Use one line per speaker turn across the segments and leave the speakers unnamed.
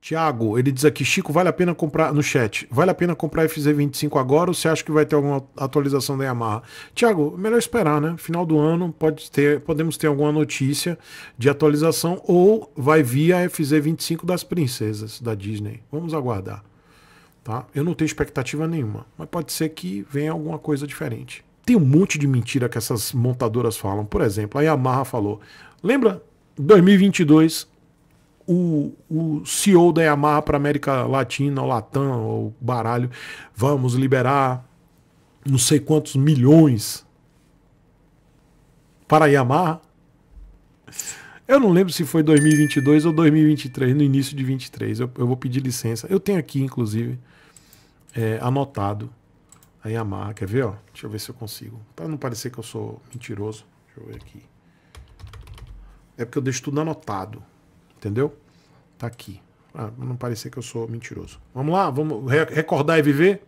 Tiago, ele diz aqui, Chico, vale a pena comprar no chat, vale a pena comprar FZ25 agora ou você acha que vai ter alguma atualização da Yamaha? Tiago, melhor esperar, né? Final do ano pode ter, podemos ter alguma notícia de atualização ou vai vir a FZ25 das princesas da Disney. Vamos aguardar, tá? Eu não tenho expectativa nenhuma, mas pode ser que venha alguma coisa diferente. Tem um monte de mentira que essas montadoras falam. Por exemplo, a Yamaha falou, lembra 2022 o, o CEO da Yamaha para América Latina, o Latam, o Baralho, vamos liberar não sei quantos milhões para a Yamaha. Eu não lembro se foi 2022 ou 2023, no início de 23. Eu, eu vou pedir licença. Eu tenho aqui, inclusive, é, anotado a Yamaha. Quer ver? Ó? Deixa eu ver se eu consigo. Para não parecer que eu sou mentiroso. Deixa eu ver aqui. É porque eu deixo tudo anotado. Entendeu? Tá aqui. Ah, não parecer que eu sou mentiroso. Vamos lá, vamos recordar e viver.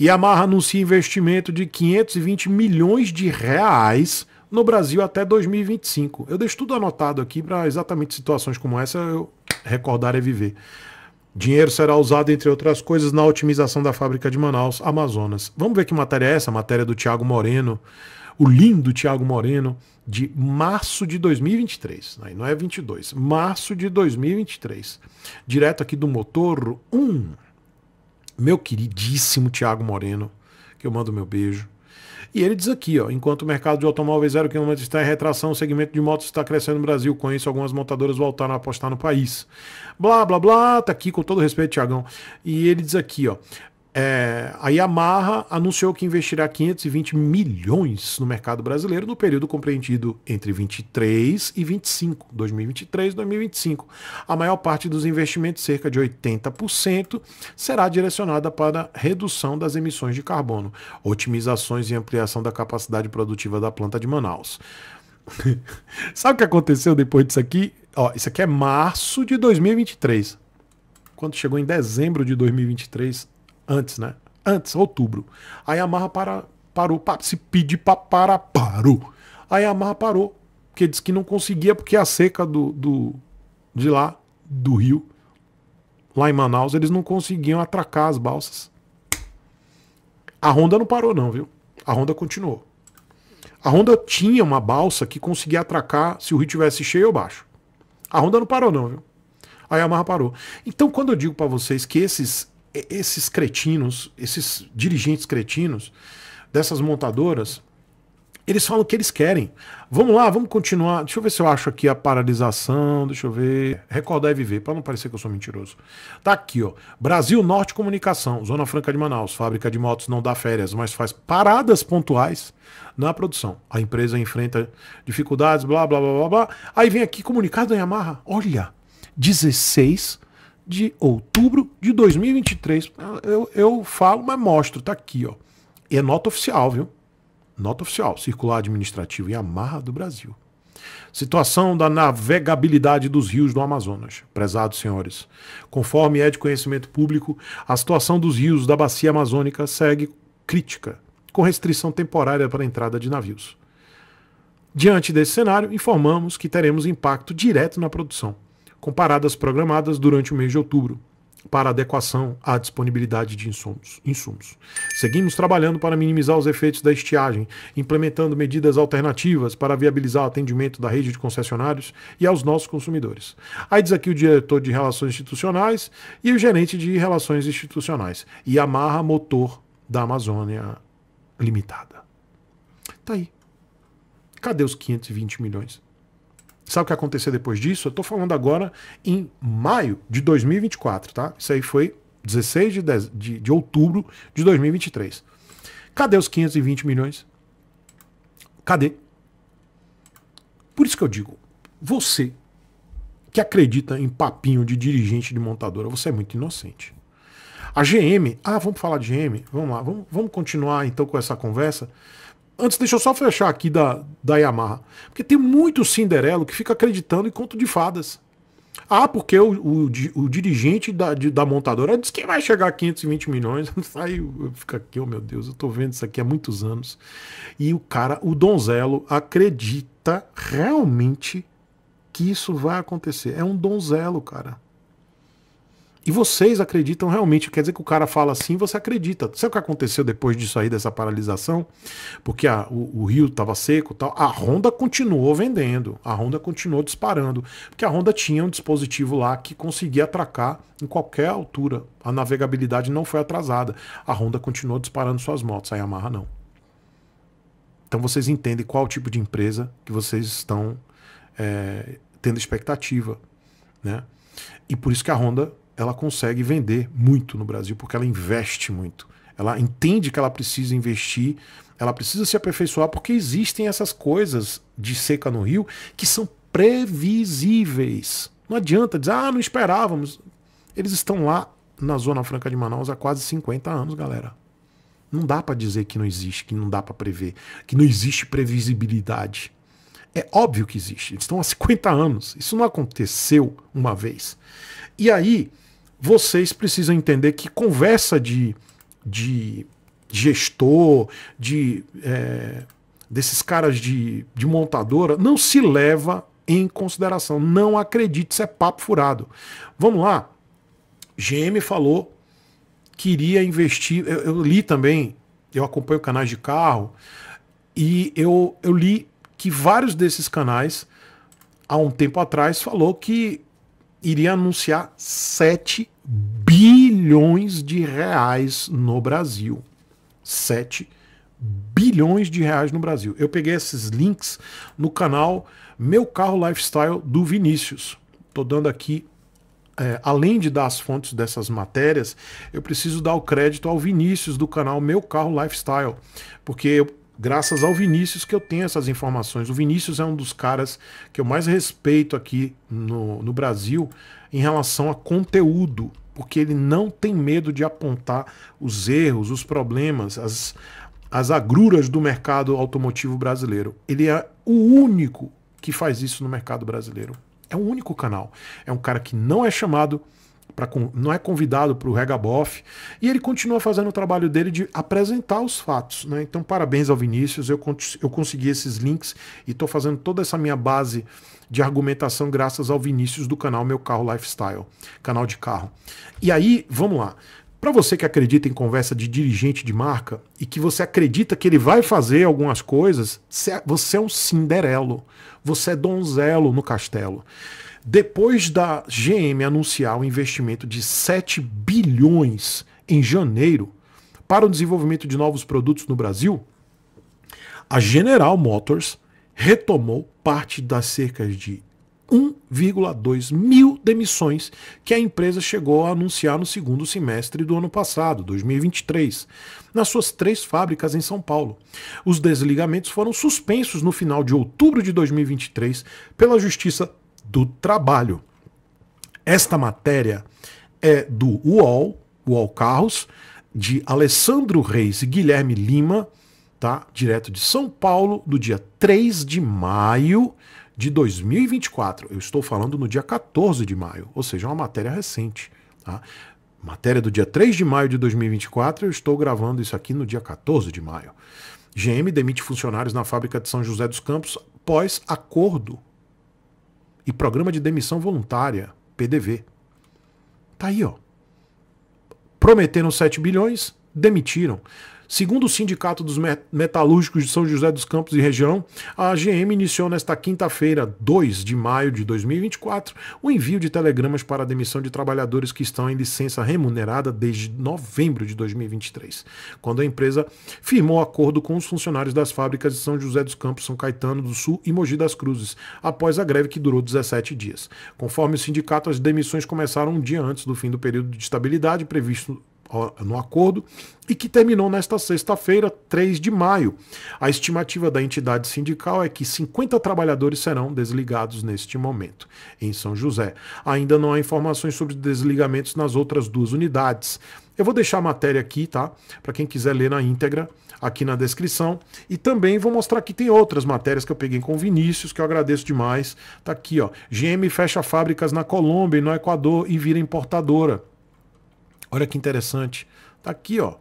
Yamaha anuncia investimento de 520 milhões de reais no Brasil até 2025. Eu deixo tudo anotado aqui para exatamente situações como essa eu recordar e viver. Dinheiro será usado, entre outras coisas, na otimização da fábrica de Manaus, Amazonas. Vamos ver que matéria é essa? Matéria do Tiago Moreno, o lindo Tiago Moreno, de março de 2023, não é 22, março de 2023, direto aqui do Motor 1. Meu queridíssimo Tiago Moreno, que eu mando meu beijo. E ele diz aqui, ó, enquanto o mercado de automóveis zero quilômetro está em retração, o segmento de motos está crescendo no Brasil. Com isso, algumas montadoras voltaram a apostar no país. Blá, blá, blá, tá aqui com todo respeito, Tiagão. E ele diz aqui, ó, é, a Yamaha anunciou que investirá 520 milhões no mercado brasileiro no período compreendido entre 23 e 25, 2023 e 2025. A maior parte dos investimentos, cerca de 80%, será direcionada para redução das emissões de carbono, otimizações e ampliação da capacidade produtiva da planta de Manaus. Sabe o que aconteceu depois disso aqui? Ó, isso aqui é março de 2023. Quando chegou em dezembro de 2023, Antes, né? Antes, outubro. A Yamaha para, parou. Pa, se pedir para parar, parou. A Yamaha parou. Porque disse que não conseguia, porque a seca do, do de lá, do rio, lá em Manaus, eles não conseguiam atracar as balsas. A Honda não parou, não, viu? A Honda continuou. A Honda tinha uma balsa que conseguia atracar se o rio tivesse cheio ou baixo. A Honda não parou, não, viu? A Yamaha parou. Então, quando eu digo para vocês que esses esses cretinos, esses dirigentes cretinos dessas montadoras, eles falam o que eles querem. Vamos lá, vamos continuar. Deixa eu ver se eu acho aqui a paralisação. Deixa eu ver. Record e viver, para não parecer que eu sou mentiroso. Tá aqui, ó. Brasil Norte Comunicação, Zona Franca de Manaus. Fábrica de motos não dá férias, mas faz paradas pontuais na produção. A empresa enfrenta dificuldades, blá, blá, blá, blá, blá. Aí vem aqui comunicado da Yamaha. Olha, 16 de outubro de 2023. Eu, eu falo, mas mostro, tá aqui, ó. E é nota oficial, viu? Nota oficial, circular administrativo e amarra do Brasil. Situação da navegabilidade dos rios do Amazonas. Prezados senhores, conforme é de conhecimento público, a situação dos rios da bacia amazônica segue crítica, com restrição temporária para a entrada de navios. Diante desse cenário, informamos que teremos impacto direto na produção, com paradas programadas durante o mês de outubro para adequação à disponibilidade de insumos. insumos. Seguimos trabalhando para minimizar os efeitos da estiagem, implementando medidas alternativas para viabilizar o atendimento da rede de concessionários e aos nossos consumidores. Aí diz aqui o diretor de Relações Institucionais e o gerente de Relações Institucionais, e amarra motor da Amazônia Limitada. Tá aí. Cadê os 520 milhões? Sabe o que aconteceu depois disso? Eu estou falando agora em maio de 2024, tá? Isso aí foi 16 de, 10, de, de outubro de 2023. Cadê os 520 milhões? Cadê? Por isso que eu digo, você que acredita em papinho de dirigente de montadora, você é muito inocente. A GM, ah, vamos falar de GM, vamos lá, vamos, vamos continuar então com essa conversa. Antes, deixa eu só fechar aqui da, da Yamaha. Porque tem muito Cinderelo que fica acreditando em conto de fadas. Ah, porque o, o, o dirigente da, de, da montadora disse que vai chegar a 520 milhões. Aí eu, fico aqui, oh meu Deus, eu tô vendo isso aqui há muitos anos. E o cara, o donzelo, acredita realmente que isso vai acontecer. É um donzelo, cara. E vocês acreditam realmente, quer dizer que o cara fala assim, você acredita. Sabe o que aconteceu depois disso aí, dessa paralisação? Porque a, o, o, rio estava seco tal. A Honda continuou vendendo, a Honda continuou disparando. Porque a Honda tinha um dispositivo lá que conseguia atracar em qualquer altura. A navegabilidade não foi atrasada. A Honda continuou disparando suas motos, a Yamaha não. Então vocês entendem qual tipo de empresa que vocês estão é, tendo expectativa. Né? E por isso que a Honda ela consegue vender muito no Brasil, porque ela investe muito. Ela entende que ela precisa investir, ela precisa se aperfeiçoar, porque existem essas coisas de seca no rio que são previsíveis. Não adianta dizer, ah, não esperávamos. Eles estão lá na Zona Franca de Manaus há quase 50 anos, galera. Não dá para dizer que não existe, que não dá para prever, que não existe previsibilidade. É óbvio que existe. Eles estão há 50 anos. Isso não aconteceu uma vez. E aí, vocês precisam entender que conversa de, de gestor, de é, desses caras de, de montadora, não se leva em consideração. Não acredite, isso é papo furado. Vamos lá. GM falou que iria investir. Eu, eu li também, eu acompanho canais de carro, e eu, eu li que vários desses canais, há um tempo atrás, falou que iria anunciar 7 bilhões de reais no Brasil. 7 bilhões de reais no Brasil. Eu peguei esses links no canal Meu Carro Lifestyle do Vinícius. Tô dando aqui é, além de dar as fontes dessas matérias, eu preciso dar o crédito ao Vinícius do canal Meu Carro Lifestyle, porque eu graças ao Vinícius que eu tenho essas informações. O Vinícius é um dos caras que eu mais respeito aqui no, no Brasil em relação a conteúdo, porque ele não tem medo de apontar os erros, os problemas, as, as agruras do mercado automotivo brasileiro. Ele é o único que faz isso no mercado brasileiro. É o único canal. É um cara que não é chamado Pra, não é convidado para o Regaboff, e ele continua fazendo o trabalho dele de apresentar os fatos. Né? Então, parabéns ao Vinícius, eu, eu consegui esses links e estou fazendo toda essa minha base de argumentação graças ao Vinícius do canal Meu Carro Lifestyle, canal de carro. E aí, vamos lá. Para você que acredita em conversa de dirigente de marca e que você acredita que ele vai fazer algumas coisas, você é, é um cinderelo, você é donzelo no castelo. Depois da GM anunciar um investimento de 7 bilhões em janeiro para o desenvolvimento de novos produtos no Brasil, a General Motors retomou parte das cerca de 1,2 mil demissões que a empresa chegou a anunciar no segundo semestre do ano passado, 2023, nas suas três fábricas em São Paulo. Os desligamentos foram suspensos no final de outubro de 2023 pela Justiça do Trabalho. Esta matéria é do UOL, UOL Carros, de Alessandro Reis e Guilherme Lima, tá? Direto de São Paulo, do dia 3 de maio de 2024. Eu estou falando no dia 14 de maio, ou seja, uma matéria recente, tá? Matéria do dia 3 de maio de 2024, eu estou gravando isso aqui no dia 14 de maio. GM demite funcionários na fábrica de São José dos Campos após acordo e Programa de Demissão Voluntária, PDV. Tá aí, ó. Prometeram 7 bilhões, demitiram. Segundo o Sindicato dos Metalúrgicos de São José dos Campos e região, a AGM iniciou nesta quinta-feira, 2 de maio de 2024, o envio de telegramas para a demissão de trabalhadores que estão em licença remunerada desde novembro de 2023, quando a empresa firmou acordo com os funcionários das fábricas de São José dos Campos, São Caetano do Sul e Mogi das Cruzes, após a greve que durou 17 dias. Conforme o sindicato, as demissões começaram um dia antes do fim do período de estabilidade previsto no acordo e que terminou nesta sexta-feira, 3 de maio. A estimativa da entidade sindical é que 50 trabalhadores serão desligados neste momento em São José. Ainda não há informações sobre desligamentos nas outras duas unidades. Eu vou deixar a matéria aqui, tá? Para quem quiser ler na íntegra, aqui na descrição. E também vou mostrar que tem outras matérias que eu peguei com o Vinícius, que eu agradeço demais. Tá aqui, ó. GM fecha fábricas na Colômbia e no Equador e vira importadora. Olha que interessante. Tá aqui, ó.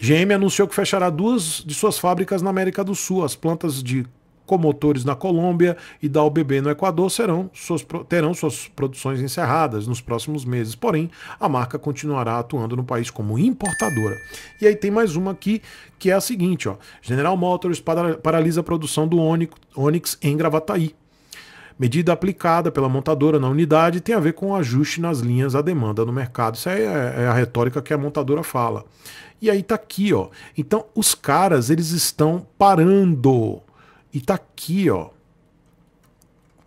GM anunciou que fechará duas de suas fábricas na América do Sul. As plantas de comotores na Colômbia e da OBB no Equador serão suas, terão suas produções encerradas nos próximos meses. Porém, a marca continuará atuando no país como importadora. E aí tem mais uma aqui que é a seguinte: ó. General Motors paralisa a produção do Onix, Onix em Gravataí. Medida aplicada pela montadora na unidade tem a ver com o ajuste nas linhas à demanda no mercado. Isso aí é, é a retórica que a montadora fala. E aí tá aqui, ó. Então os caras eles estão parando. E tá aqui, ó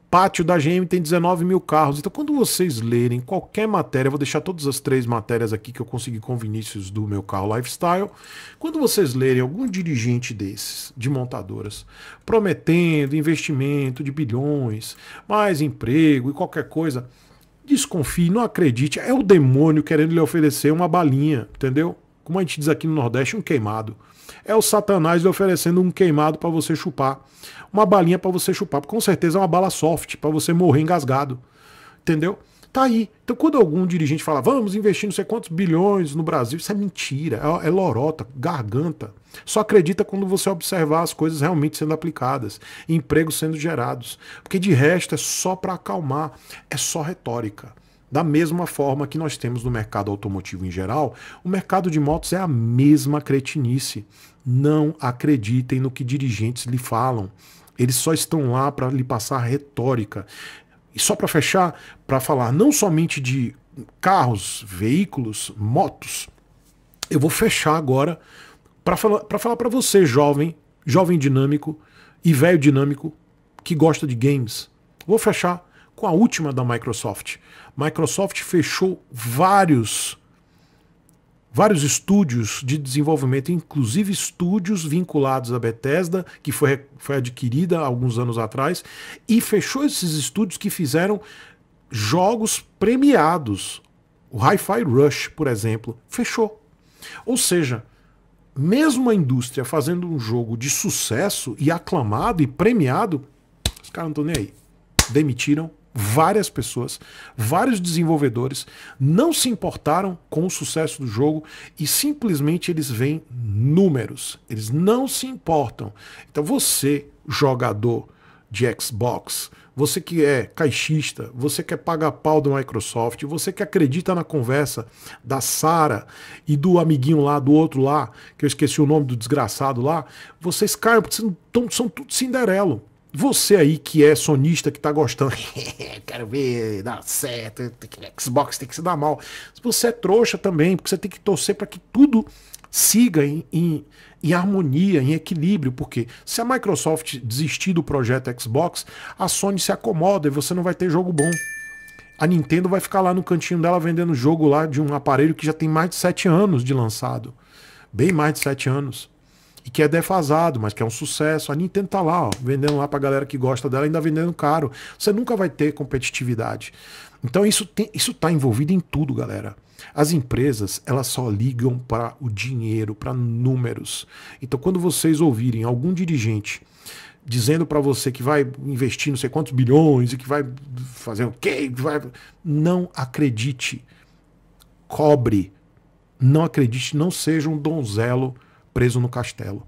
pátio da GM tem 19 mil carros. Então, quando vocês lerem qualquer matéria, eu vou deixar todas as três matérias aqui que eu consegui com Vinícius do meu carro Lifestyle. Quando vocês lerem algum dirigente desses, de montadoras, prometendo investimento de bilhões, mais emprego e qualquer coisa, desconfie, não acredite. É o demônio querendo lhe oferecer uma balinha, entendeu? Como a gente diz aqui no Nordeste, um queimado é o Satanás oferecendo um queimado para você chupar, uma balinha para você chupar. Com certeza é uma bala soft para você morrer engasgado. Entendeu? Tá aí. Então, quando algum dirigente fala, vamos investir não sei quantos bilhões no Brasil, isso é mentira, é, é lorota, garganta. Só acredita quando você observar as coisas realmente sendo aplicadas, empregos sendo gerados. Porque de resto é só para acalmar, é só retórica. Da mesma forma que nós temos no mercado automotivo em geral, o mercado de motos é a mesma cretinice. Não acreditem no que dirigentes lhe falam. Eles só estão lá para lhe passar retórica. E só para fechar, para falar não somente de carros, veículos, motos, eu vou fechar agora para falar para você, jovem, jovem dinâmico e velho dinâmico que gosta de games. Vou fechar com a última da Microsoft. Microsoft fechou vários vários estúdios de desenvolvimento, inclusive estúdios vinculados à Bethesda, que foi, foi adquirida há alguns anos atrás, e fechou esses estúdios que fizeram jogos premiados. O Hi-Fi Rush, por exemplo, fechou. Ou seja, mesmo a indústria fazendo um jogo de sucesso e aclamado e premiado, os caras não estão nem aí. Demitiram várias pessoas, vários desenvolvedores não se importaram com o sucesso do jogo e simplesmente eles veem números. Eles não se importam. Então você, jogador de Xbox, você que é caixista, você que é paga pau da Microsoft, você que acredita na conversa da Sara e do amiguinho lá, do outro lá, que eu esqueci o nome do desgraçado lá, vocês caem, porque são, são tudo cinderelo. Você aí que é sonista, que tá gostando, quero ver, dar certo, Xbox tem que se dar mal. Você é trouxa também, porque você tem que torcer para que tudo siga em, em, em, harmonia, em equilíbrio, porque se a Microsoft desistir do projeto Xbox, a Sony se acomoda e você não vai ter jogo bom. A Nintendo vai ficar lá no cantinho dela vendendo jogo lá de um aparelho que já tem mais de 7 anos de lançado. Bem mais de 7 anos e que é defasado, mas que é um sucesso. A Nintendo tá lá, ó, vendendo lá pra galera que gosta dela, ainda vendendo caro. Você nunca vai ter competitividade. Então isso tem, isso tá envolvido em tudo, galera. As empresas, elas só ligam para o dinheiro, para números. Então quando vocês ouvirem algum dirigente dizendo para você que vai investir não sei quantos bilhões e que vai fazer o quê, vai não acredite. Cobre. Não acredite, não seja um donzelo preso no castelo.